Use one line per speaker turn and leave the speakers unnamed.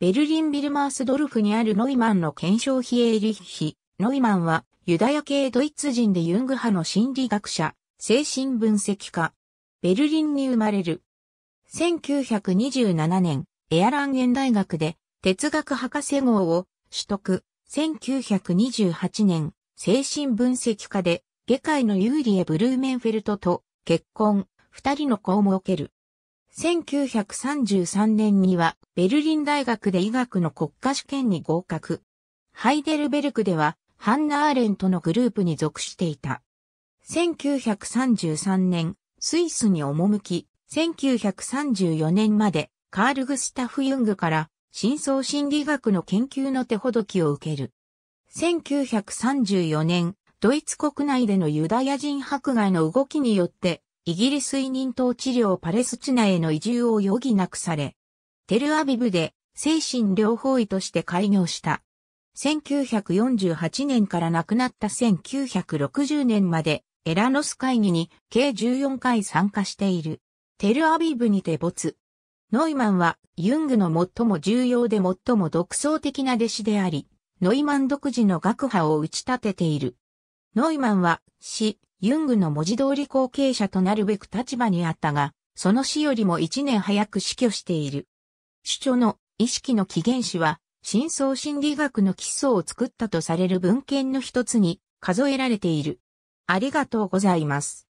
ベルリンビルマースドルフにあるノイマンの検証ヒエーリッヒ。ノイマンはユダヤ
系ドイツ人でユング派の心理学者、精神分析家。ベルリンに生まれる。1927年、エアランゲン大学で哲学博士号を取得。1928年、精神分析家で、下界のユーリエ・ブルーメンフェルトと結婚、二人の子を設ける。1933年にはベルリン大学で医学の国家試験に合格。ハイデルベルクではハンナ・アーレントのグループに属していた。1933年、スイスに赴き、1934年までカール・グスタフ・ユングから深層心理学の研究の手ほどきを受ける。1934年、ドイツ国内でのユダヤ人迫害の動きによってイギリス委任統治領パレスチナへの移住を余儀なくされ、テルアビブで精神療法医として開業した。1948年から亡くなった1960年までエラノス会議に計14回参加している。テルアビブにて没。ノイマンはユングの最も重要で最も独創的な弟子であり、ノイマン独自の学派を打ち立てている。ノイマンは死、ユングの文字通り後継者となるべく立場にあったが、その死よりも一年早く死去している。主張の意識の起源史は、深層心理学の基礎を作ったとされる文献の一つに数
えられている。ありがとうございます。